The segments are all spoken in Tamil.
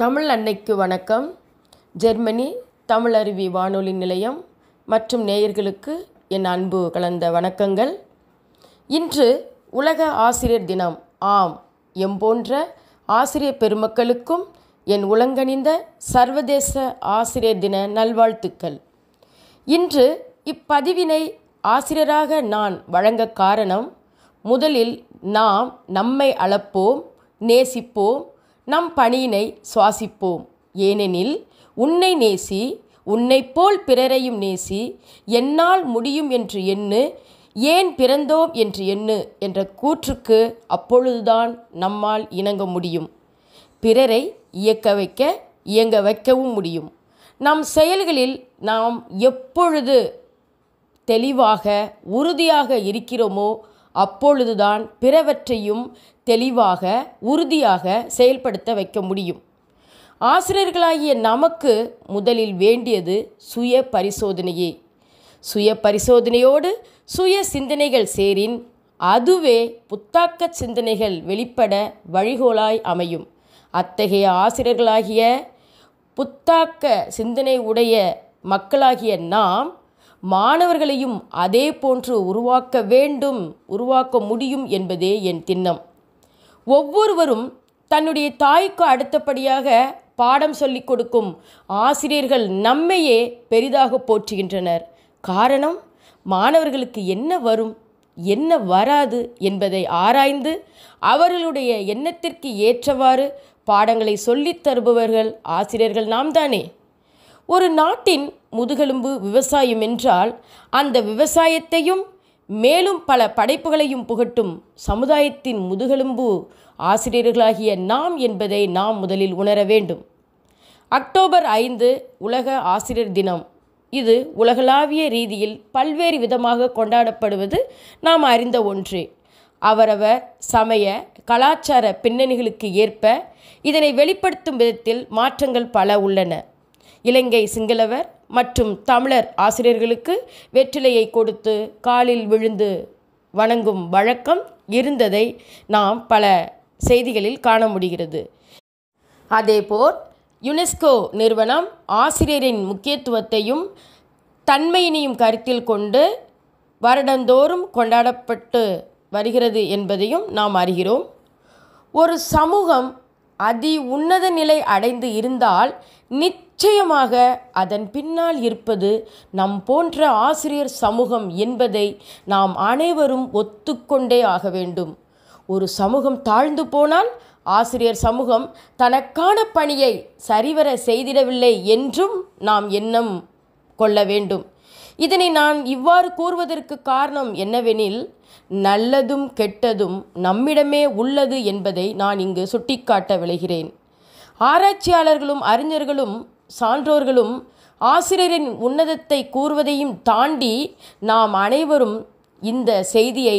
தமிழ் அன்னைக்கு வணக்கம் ஜெர்மனி தமிழருவி வானொலி நிலையம் மற்றும் நேயர்களுக்கு என் அன்பு கலந்த வணக்கங்கள் இன்று உலக ஆசிரியர் தினம் ஆம் எம்போன்ற ஆசிரியர் பெருமக்களுக்கும் என் உலங்கணிந்த சர்வதேச ஆசிரியர் தின நல்வாழ்த்துக்கள் இன்று இப்பதிவினை ஆசிரியராக நான் வழங்க காரணம் முதலில் நாம் நம்மை அளப்போம் நேசிப்போம் நம் பணியினை சுவாசிப்போம் ஏனெனில் உன்னை நேசி உன்னைப் போல் பிறரையும் நேசி என்னால் முடியும் என்று எண்ணு ஏன் பிறந்தோம் என்று எண்ணு என்ற கூற்றுக்கு அப்பொழுதுதான் நம்மால் இணங்க முடியும் பிறரை இயக்க வைக்க இயங்க வைக்கவும் முடியும் நம் செயல்களில் நாம் எப்பொழுது தெளிவாக உறுதியாக இருக்கிறோமோ அப்பொழுதுதான் பிறவற்றையும் தெளிவாக உறுதியாக செயல்படுத்த வைக்க முடியும் ஆசிரியர்களாகிய நமக்கு முதலில் வேண்டியது சுய பரிசோதனையே சுய பரிசோதனையோடு சுய சிந்தனைகள் சேரின் அதுவே புத்தாக்க சிந்தனைகள் வெளிப்பட வழிகோலாய் அமையும் அத்தகைய ஆசிரியர்களாகிய புத்தாக்க சிந்தனை உடைய மக்களாகிய நாம் மாணவர்களையும் அதே போன்று உருவாக்க வேண்டும் உருவாக்க முடியும் என்பதே என் திண்ணம் ஒவ்வொருவரும் தன்னுடைய தாய்க்கு அடுத்தபடியாக பாடம் சொல்லிக் கொடுக்கும் ஆசிரியர்கள் நம்மையே பெரிதாக போற்றுகின்றனர் காரணம் மாணவர்களுக்கு என்ன வரும் என்ன வராது என்பதை ஆராய்ந்து அவர்களுடைய எண்ணத்திற்கு ஏற்றவாறு பாடங்களை சொல்லித் தருபவர்கள் ஆசிரியர்கள் நாம் தானே ஒரு நாட்டின் முதுகெலும்பு விவசாயம் என்றால் அந்த விவசாயத்தையும் மேலும் பல படைப்புகளையும் புகட்டும் சமுதாயத்தின் முதுகெலும்பு ஆசிரியர்களாகிய நாம் என்பதை நாம் முதலில் உணர வேண்டும் அக்டோபர் ஐந்து உலக ஆசிரியர் தினம் இது உலகளாவிய ரீதியில் பல்வேறு விதமாக கொண்டாடப்படுவது நாம் அறிந்த ஒன்றே அவரவர் சமய கலாச்சார பின்னணிகளுக்கு ஏற்ப இதனை வெளிப்படுத்தும் விதத்தில் மாற்றங்கள் பல உள்ளன இலங்கை சிங்களவர் மற்றும் தமிழர் ஆசிரியர்களுக்கு வெற்றிலையை கொடுத்து காலில் விழுந்து வணங்கும் வழக்கம் இருந்ததை நாம் பல செய்திகளில் காண முடிகிறது அதேபோல் யுனெஸ்கோ நிறுவனம் ஆசிரியரின் முக்கியத்துவத்தையும் தன்மையினையும் கருத்தில் கொண்டு வருடந்தோறும் கொண்டாடப்பட்டு வருகிறது என்பதையும் நாம் அறிகிறோம் ஒரு சமூகம் அதி உன்னத நிலை அடைந்து இருந்தால் நிச்சயமாக அதன் பின்னால் இருப்பது நம் போன்ற ஆசிரியர் சமூகம் என்பதை நாம் அனைவரும் ஒத்துக்கொண்டே ஆக வேண்டும் ஒரு சமூகம் தாழ்ந்து போனால் ஆசிரியர் சமூகம் தனக்கான பணியை சரிவர செய்திடவில்லை என்றும் நாம் எண்ணம் கொள்ள வேண்டும் இதனை நான் இவ்வாறு கூறுவதற்கு காரணம் என்னவெனில் நல்லதும் கெட்டதும் நம்மிடமே உள்ளது என்பதை நான் இங்கு சுட்டிக்காட்ட விளைகிறேன் ஆராய்ச்சியாளர்களும் அறிஞர்களும் சான்றோர்களும் ஆசிரியரின் உன்னதத்தை கூறுவதையும் தாண்டி நாம் அனைவரும் இந்த செய்தியை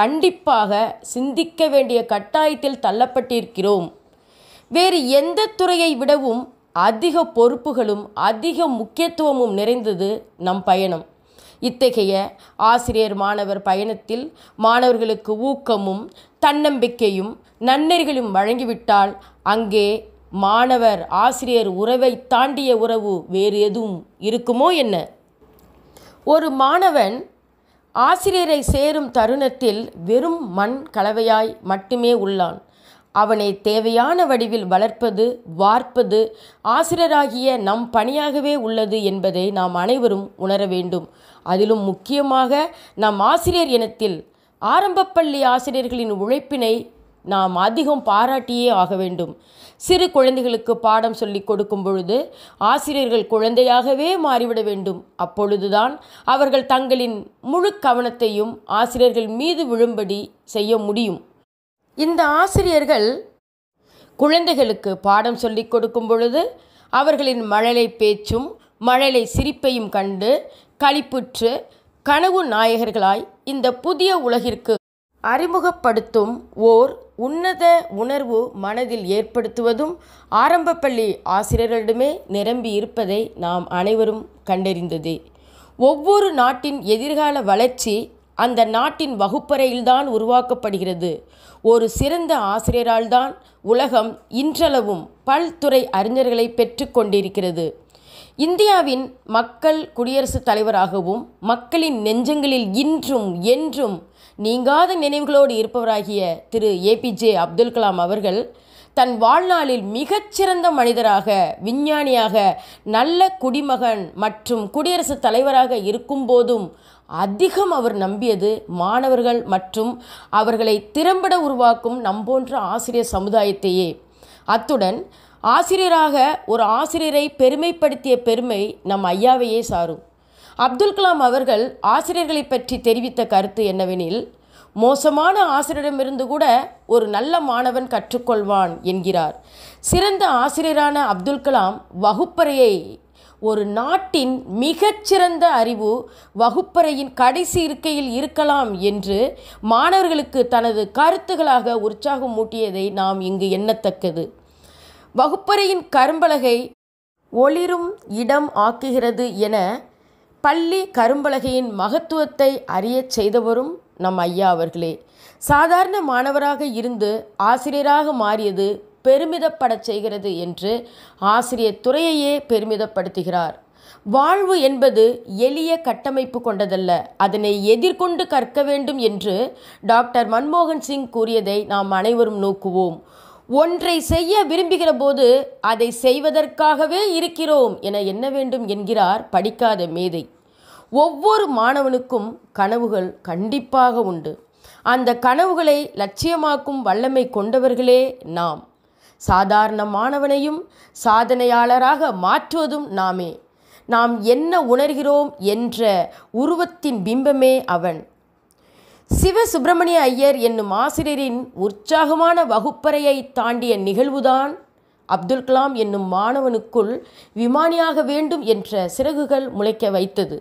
கண்டிப்பாக சிந்திக்க வேண்டிய கட்டாயத்தில் தள்ளப்பட்டிருக்கிறோம் வேறு எந்த துறையை விடவும் அதிக பொறுப்புகளும் அதிக முக்கியத்துவமும் நிறைந்தது நம் பயணம் இத்தகைய ஆசிரியர் மாணவர் பயணத்தில் மாணவர்களுக்கு ஊக்கமும் தன்னம்பிக்கையும் நன்னெறிகளும் வழங்கிவிட்டால் அங்கே மாணவர் ஆசிரியர் உறவை தாண்டிய உறவு வேறு எதுவும் இருக்குமோ என்ன ஒரு மாணவன் ஆசிரியரை சேரும் தருணத்தில் வெறும் மண் கலவையாய் மட்டுமே உள்ளான் அவனை தேவையான வடிவில் வளர்ப்பது வார்ப்பது ஆசிரியராகிய நம் பணியாகவே உள்ளது என்பதை நாம் அனைவரும் உணர வேண்டும் அதிலும் முக்கியமாக நம் ஆசிரியர் இனத்தில் ஆரம்பப்பள்ளி ஆசிரியர்களின் உழைப்பினை நாம் அதிகம் பாராட்டியே ஆக வேண்டும் சிறு குழந்தைகளுக்கு பாடம் சொல்லிக் கொடுக்கும் பொழுது ஆசிரியர்கள் குழந்தையாகவே மாறிவிட வேண்டும் அப்பொழுதுதான் அவர்கள் தங்களின் முழு கவனத்தையும் ஆசிரியர்கள் மீது விழும்படி செய்ய முடியும் இந்த ஆசிரியர்கள் குழந்தைகளுக்கு பாடம் சொல்லிக் கொடுக்கும் பொழுது அவர்களின் மழலை பேச்சும் மழலை சிரிப்பையும் கண்டு களிப்புற்று கனவு நாயகர்களாய் இந்த புதிய உலகிற்கு அறிமுகப்படுத்தும் ஓர் உன்னத உணர்வு மனதில் ஏற்படுத்துவதும் ஆரம்ப பள்ளி ஆசிரியர்களிடமே நிரம்பி இருப்பதை நாம் அனைவரும் கண்டறிந்தது ஒவ்வொரு நாட்டின் எதிர்கால வளர்ச்சி அந்த நாட்டின் வகுப்பறையில்தான் உருவாக்கப்படுகிறது ஒரு சிறந்த ஆசிரியரால் தான் உலகம் இன்றளவும் பல்துறை அறிஞர்களை பெற்று கொண்டிருக்கிறது இந்தியாவின் மக்கள் குடியரசுத் தலைவராகவும் மக்களின் நெஞ்சங்களில் இன்றும் என்றும் நீங்காத நினைவுகளோடு இருப்பவராகிய திரு ஏபிஜே அப்துல் கலாம் அவர்கள் தன் வாழ்நாளில் மிகச்சிறந்த மனிதராக விஞ்ஞானியாக நல்ல குடிமகன் மற்றும் குடியரசுத் தலைவராக இருக்கும்போதும் அதிகம் அவர் நம்பியது மாணவர்கள் மற்றும் அவர்களை திறம்பட உருவாக்கும் நம்போன்ற ஆசிரியர் சமுதாயத்தையே அத்துடன் ஆசிரியராக ஒரு ஆசிரியரை பெருமைப்படுத்திய பெருமை நம் ஐயாவையே சாரும் அப்துல் கலாம் அவர்கள் ஆசிரியர்களை பற்றி தெரிவித்த கருத்து என்னவெனில் மோசமான ஆசிரியரிடமிருந்து கூட ஒரு நல்ல மாணவன் கற்றுக்கொள்வான் என்கிறார் சிறந்த ஆசிரியரான அப்துல் கலாம் வகுப்பறையை ஒரு நாட்டின் மிகச்சிறந்த அறிவு வகுப்பறையின் கடைசி இருக்கையில் இருக்கலாம் என்று மாணவர்களுக்கு தனது கருத்துகளாக உற்சாகம் மூட்டியதை நாம் இங்கு எண்ணத்தக்கது வகுப்பறையின் கரும்பலகை ஒளிரும் இடம் ஆக்குகிறது என பள்ளி கரும்பலகையின் மகத்துவத்தை அறியச் செய்தவரும் நம் ஐயா அவர்களே சாதாரண மாணவராக இருந்து ஆசிரியராக மாறியது பெருமிதப்படச் செய்கிறது என்று ஆசிரியர் துறையையே பெருமிதப்படுத்துகிறார் வாழ்வு என்பது எளிய கட்டமைப்பு கொண்டதல்ல அதனை எதிர்கொண்டு கற்க வேண்டும் என்று டாக்டர் மன்மோகன் சிங் கூறியதை நாம் அனைவரும் நோக்குவோம் ஒன்றை செய்ய விரும்புகிற போது அதை செய்வதற்காகவே இருக்கிறோம் என எண்ண வேண்டும் என்கிறார் படிக்காத மேதை ஒவ்வொரு மாணவனுக்கும் கனவுகள் கண்டிப்பாக உண்டு அந்த கனவுகளை லட்சியமாக்கும் வல்லமை கொண்டவர்களே நாம் சாதாரண மாணவனையும் சாதனையாளராக மாற்றுவதும் நாமே நாம் என்ன உணர்கிறோம் என்ற உருவத்தின் பிம்பமே அவன் சிவ சுப்பிரமணிய ஐயர் என்னும் ஆசிரியரின் உற்சாகமான வகுப்பறையை தாண்டிய நிகழ்வுதான் அப்துல் கலாம் என்னும் மாணவனுக்குள் விமானியாக வேண்டும் என்ற சிறகுகள் முளைக்க வைத்தது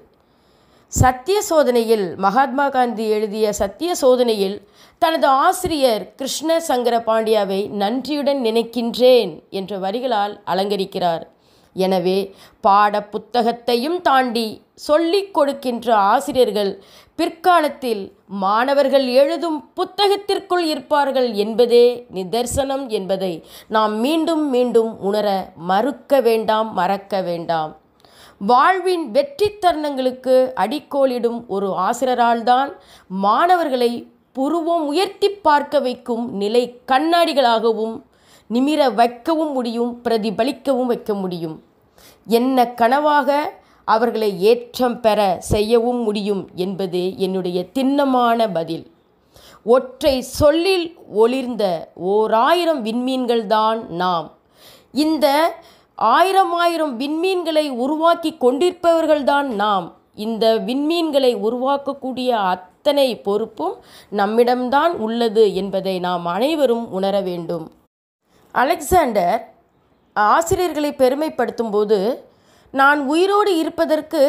சத்திய சோதனையில் மகாத்மா காந்தி எழுதிய சத்திய சோதனையில் தனது ஆசிரியர் கிருஷ்ண சங்கர பாண்டியாவை நன்றியுடன் நினைக்கின்றேன் என்ற வரிகளால் அலங்கரிக்கிறார் எனவே பாட புத்தகத்தையும் தாண்டி சொல்லிக் கொடுக்கின்ற ஆசிரியர்கள் பிற்காலத்தில் மாணவர்கள் எழுதும் புத்தகத்திற்குள் இருப்பார்கள் என்பதே நிதர்சனம் என்பதை நாம் மீண்டும் மீண்டும் உணர மறுக்க வேண்டாம் மறக்க வேண்டாம் வாழ்வின் வெற்றி தருணங்களுக்கு அடிக்கோளிடும் ஒரு ஆசிரியரால்தான் மாணவர்களை புருவம் உயர்த்தி பார்க்க வைக்கும் நிலை கண்ணாடிகளாகவும் நிமிர வைக்கவும் முடியும் பிரதிபலிக்கவும் வைக்க முடியும் என்ன கனவாக அவர்களை ஏற்றம் பெற செய்யவும் முடியும் என்பது என்னுடைய திண்ணமான பதில் ஒற்றை சொல்லில் ஒளிர்ந்த ஓர் ஆயிரம் விண்மீன்கள்தான் நாம் இந்த ஆயிரம் ஆயிரம் விண்மீன்களை உருவாக்கி கொண்டிருப்பவர்கள்தான் நாம் இந்த விண்மீன்களை உருவாக்கக்கூடிய அத்தனை பொறுப்பும் நம்மிடம்தான் உள்ளது என்பதை நாம் அனைவரும் உணர வேண்டும் அலெக்சாண்டர் ஆசிரியர்களை பெருமைப்படுத்தும் போது நான் உயிரோடு இருப்பதற்கு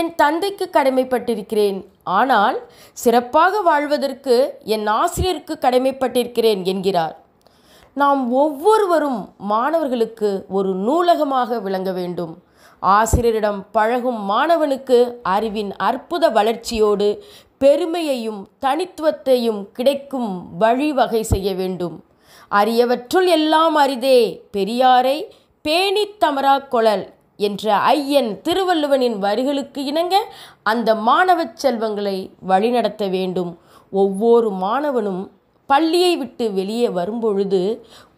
என் தந்தைக்கு கடமைப்பட்டிருக்கிறேன் ஆனால் சிறப்பாக வாழ்வதற்கு என் ஆசிரியருக்கு கடமைப்பட்டிருக்கிறேன் என்கிறார் நாம் ஒவ்வொருவரும் மாணவர்களுக்கு ஒரு நூலகமாக விளங்க வேண்டும் ஆசிரியரிடம் பழகும் மாணவனுக்கு அறிவின் அற்புத வளர்ச்சியோடு பெருமையையும் தனித்துவத்தையும் கிடைக்கும் வழிவகை செய்ய வேண்டும் அரியவற்றுள் எல்லாம் அரிதே பெரியாரை பேணித் தமரா கொழல் என்ற ஐயன் திருவள்ளுவனின் வரிகளுக்கு இணங்க அந்த மாணவ செல்வங்களை வழிநடத்த வேண்டும் ஒவ்வொரு மாணவனும் பள்ளியை விட்டு வெளியே வரும்பொழுது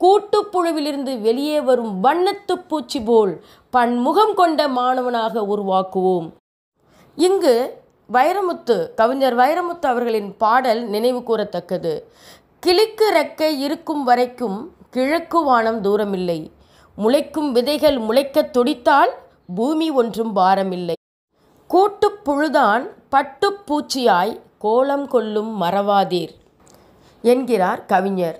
கூட்டுப்புழுவிலிருந்து வெளியே வரும் வண்ணத்து பூச்சி போல் பன்முகம் கொண்ட மாணவனாக உருவாக்குவோம் இங்கு வைரமுத்து கவிஞர் வைரமுத்து அவர்களின் பாடல் நினைவு கூறத்தக்கது கிளிக்கு ரெக்கை இருக்கும் வரைக்கும் கிழக்கு வானம் தூரமில்லை முளைக்கும் விதைகள் முளைக்க துடித்தால் பூமி ஒன்றும் பாரமில்லை கூட்டுப்புழுதான் பட்டுப்பூச்சியாய் கோலம் கொள்ளும் மறவாதீர் என்கிறார் கவிஞர்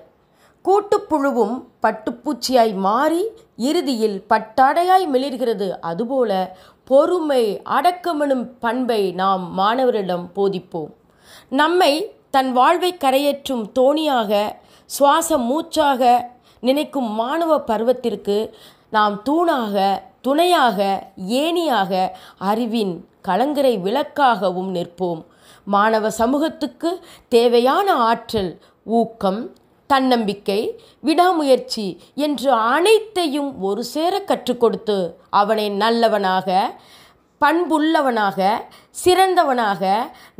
கூட்டுப்புழுவும் பட்டுப்பூச்சியாய் மாறி இறுதியில் பட்டாடையாய் மிளிர்கிறது அதுபோல பொறுமை அடக்கமெனும் பண்பை நாம் மாணவரிடம் போதிப்போம் நம்மை தன் வாழ்வை கரையேற்றும் தோணியாக சுவாச மூச்சாக நினைக்கும் மாணவ பருவத்திற்கு நாம் தூணாக துணையாக ஏணியாக அறிவின் கலங்கரை விளக்காகவும் நிற்போம் மாணவ சமூகத்துக்கு தேவையான ஆற்றல் ஊக்கம் தன்னம்பிக்கை விடாமுயற்சி என்று அனைத்தையும் ஒரு சேர கற்றுக் கொடுத்து அவனை நல்லவனாக பண்புள்ளவனாக சிறந்தவனாக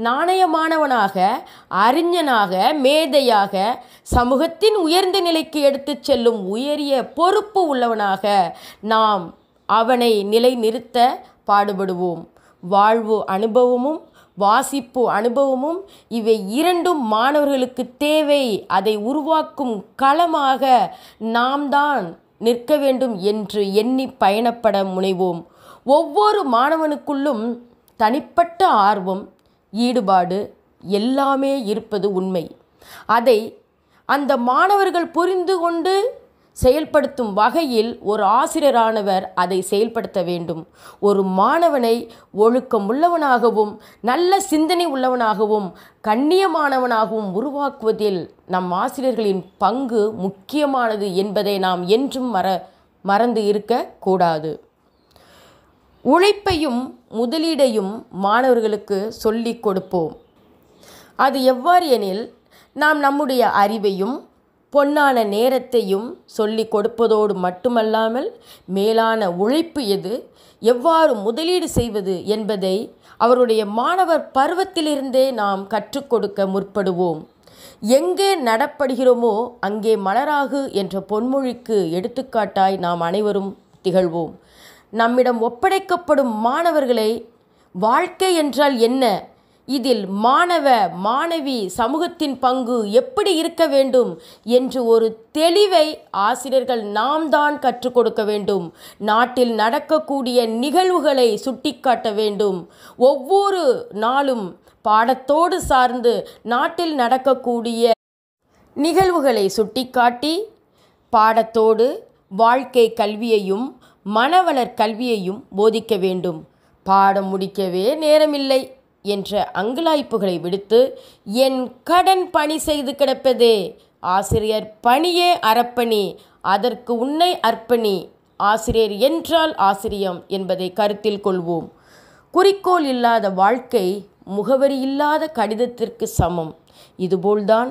நாணயமானவனாக அறிஞனாக மேதையாக சமூகத்தின் உயர்ந்த நிலைக்கு எடுத்து செல்லும் உயரிய பொறுப்பு உள்ளவனாக நாம் அவனை நிலைநிறுத்த பாடுபடுவோம் வாழ்வு அனுபவமும் வாசிப்பு அனுபவமும் இவை இரண்டும் மாணவர்களுக்கு தேவை அதை உருவாக்கும் களமாக நாம் தான் நிற்க வேண்டும் என்று எண்ணி பயணப்பட முனைவோம் ஒவ்வொரு மாணவனுக்குள்ளும் தனிப்பட்ட ஆர்வம் ஈடுபாடு எல்லாமே இருப்பது உண்மை அதை அந்த மாணவர்கள் புரிந்து கொண்டு செயல்படுத்தும் வகையில் ஒரு ஆசிரியரானவர் அதை செயல்படுத்த வேண்டும் ஒரு மாணவனை ஒழுக்கம் உள்ளவனாகவும் நல்ல சிந்தனை உள்ளவனாகவும் கண்ணியமானவனாகவும் உருவாக்குவதில் நம் ஆசிரியர்களின் பங்கு முக்கியமானது என்பதை நாம் என்றும் மற மறந்து இருக்கக்கூடாது உழைப்பையும் முதலீடையும் மாணவர்களுக்கு சொல்லிக் கொடுப்போம் அது எவ்வாறு எனில் நாம் நம்முடைய அறிவையும் பொன்னான நேரத்தையும் சொல்லி கொடுப்பதோடு மட்டுமல்லாமல் மேலான உழைப்பு எது எவ்வாறு முதலீடு செய்வது என்பதை அவருடைய மாணவர் பருவத்திலிருந்தே நாம் கற்றுக் கொடுக்க முற்படுவோம் எங்கே நடப்படுகிறோமோ அங்கே மலராகு என்ற பொன்மொழிக்கு எடுத்துக்காட்டாய் நாம் அனைவரும் திகழ்வோம் நம்மிடம் ஒப்படைக்கப்படும் மாணவர்களை வாழ்க்கை என்றால் என்ன இதில் மாணவ மாணவி சமூகத்தின் பங்கு எப்படி இருக்க வேண்டும் என்று ஒரு தெளிவை ஆசிரியர்கள் நாம் தான் கற்றுக் கொடுக்க வேண்டும் நாட்டில் நடக்கக்கூடிய நிகழ்வுகளை சுட்டிக்காட்ட வேண்டும் ஒவ்வொரு நாளும் பாடத்தோடு சார்ந்து நாட்டில் நடக்கக்கூடிய நிகழ்வுகளை சுட்டிக்காட்டி பாடத்தோடு வாழ்க்கை கல்வியையும் மனவளர் கல்வியையும் போதிக்க வேண்டும் பாடம் முடிக்கவே நேரமில்லை என்ற அங்கலாய்ப்புகளை விடுத்து என் கடன் பணி செய்து கிடப்பதே ஆசிரியர் பணியே அறப்பணி அதற்கு உன்னை அர்ப்பணி ஆசிரியர் என்றால் ஆசிரியம் என்பதை கருத்தில் கொள்வோம் குறிக்கோள் இல்லாத வாழ்க்கை முகவரி இல்லாத கடிதத்திற்கு சமம் இதுபோல்தான்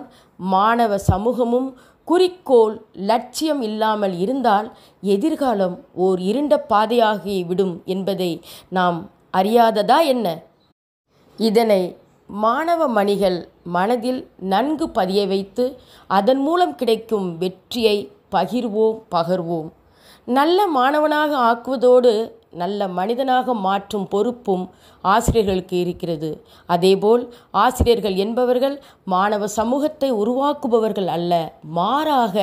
மாணவ சமூகமும் குறிக்கோள் லட்சியம் இல்லாமல் இருந்தால் எதிர்காலம் ஓர் இருண்ட பாதையாகிவிடும் என்பதை நாம் அறியாததா என்ன இதனை மாணவ மணிகள் மனதில் நன்கு பதிய வைத்து அதன் மூலம் கிடைக்கும் வெற்றியை பகிர்வோம் பகர்வோம் நல்ல மாணவனாக ஆக்குவதோடு நல்ல மனிதனாக மாற்றும் பொறுப்பும் ஆசிரியர்களுக்கு இருக்கிறது அதேபோல் ஆசிரியர்கள் என்பவர்கள் மாணவ சமூகத்தை உருவாக்குபவர்கள் அல்ல மாறாக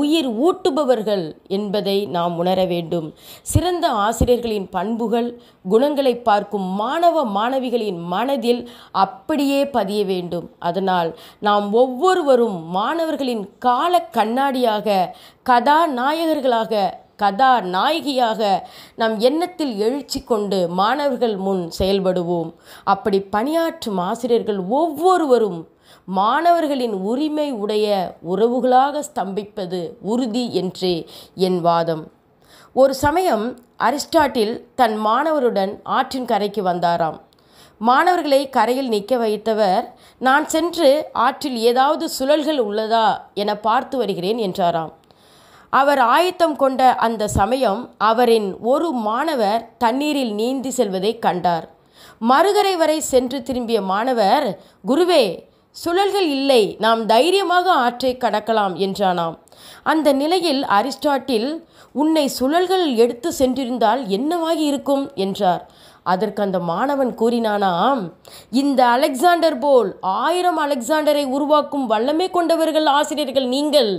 உயிர் ஊட்டுபவர்கள் என்பதை நாம் உணர வேண்டும் சிறந்த ஆசிரியர்களின் பண்புகள் குணங்களை பார்க்கும் மாணவ மாணவிகளின் மனதில் அப்படியே பதிய வேண்டும் அதனால் நாம் ஒவ்வொருவரும் மாணவர்களின் கால கண்ணாடியாக கதாநாயகர்களாக கதா நாயகியாக நம் எண்ணத்தில் எழுச்சி கொண்டு மாணவர்கள் முன் செயல்படுவோம் அப்படி பணியாற்றும் ஆசிரியர்கள் ஒவ்வொருவரும் மாணவர்களின் உரிமை உடைய உறவுகளாக ஸ்தம்பிப்பது உறுதி என்றே என் வாதம் ஒரு சமயம் அரிஸ்டாட்டில் தன் மாணவருடன் ஆற்றின் கரைக்கு வந்தாராம் மாணவர்களை கரையில் நிற்க வைத்தவர் நான் சென்று ஆற்றில் ஏதாவது சுழல்கள் உள்ளதா என பார்த்து வருகிறேன் என்றாராம் அவர் ஆயத்தம் கொண்ட அந்த சமயம் அவரின் ஒரு மாணவர் தண்ணீரில் நீந்தி செல்வதை கண்டார் மறுகரை வரை சென்று திரும்பிய மாணவர் குருவே சுழல்கள் இல்லை நாம் தைரியமாக ஆற்றை கடக்கலாம் என்றானாம் அந்த நிலையில் அரிஸ்டாட்டில் உன்னை சுழல்கள் எடுத்து சென்றிருந்தால் என்னவாகி இருக்கும் என்றார் அதற்கு அந்த மாணவன் கூறினானாம் இந்த அலெக்சாண்டர் போல் ஆயிரம் அலெக்சாண்டரை உருவாக்கும் வல்லமே கொண்டவர்கள் ஆசிரியர்கள் நீங்கள்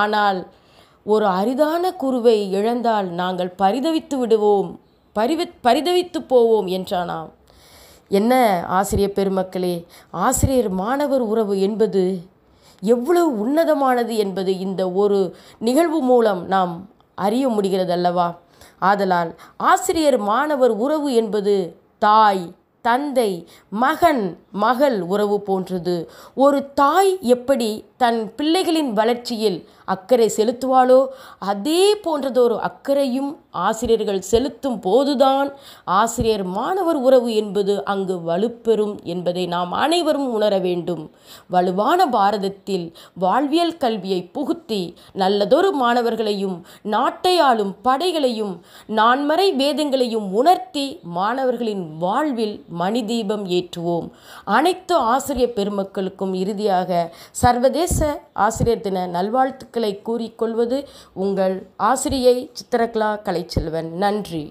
ஆனால் ஒரு அரிதான குருவை இழந்தால் நாங்கள் பரிதவித்து விடுவோம் பரிவி பரிதவித்து போவோம் என்றானாம் என்ன ஆசிரியர் பெருமக்களே ஆசிரியர் மாணவர் உறவு என்பது எவ்வளவு உன்னதமானது என்பது இந்த ஒரு நிகழ்வு மூலம் நாம் அறிய முடிகிறது அல்லவா ஆதலால் ஆசிரியர் மாணவர் உறவு என்பது தாய் தந்தை மகன் மகள் உறவு போன்றது ஒரு தாய் எப்படி தன் பிள்ளைகளின் வளர்ச்சியில் அக்கறை செலுத்துவாளோ அதே போன்றதொரு அக்கறையும் ஆசிரியர்கள் செலுத்தும் போதுதான் ஆசிரியர் மாணவர் உறவு என்பது அங்கு வலுப்பெறும் என்பதை நாம் அனைவரும் உணர வேண்டும் வலுவான பாரதத்தில் வாழ்வியல் கல்வியை புகுத்தி நல்லதொரு மாணவர்களையும் நாட்டை ஆளும் படைகளையும் நான்மறை வேதங்களையும் உணர்த்தி மாணவர்களின் வாழ்வில் மணிதீபம் ஏற்றுவோம் அனைத்து ஆசிரியர் பெருமக்களுக்கும் இறுதியாக சர்வதேச தேச ஆசிரியர் தின நல்வாழ்த்துக்களை கூறிக்கொள்வது உங்கள் ஆசிரியை சித்திரகலா கலைச்செல்வன் நன்றி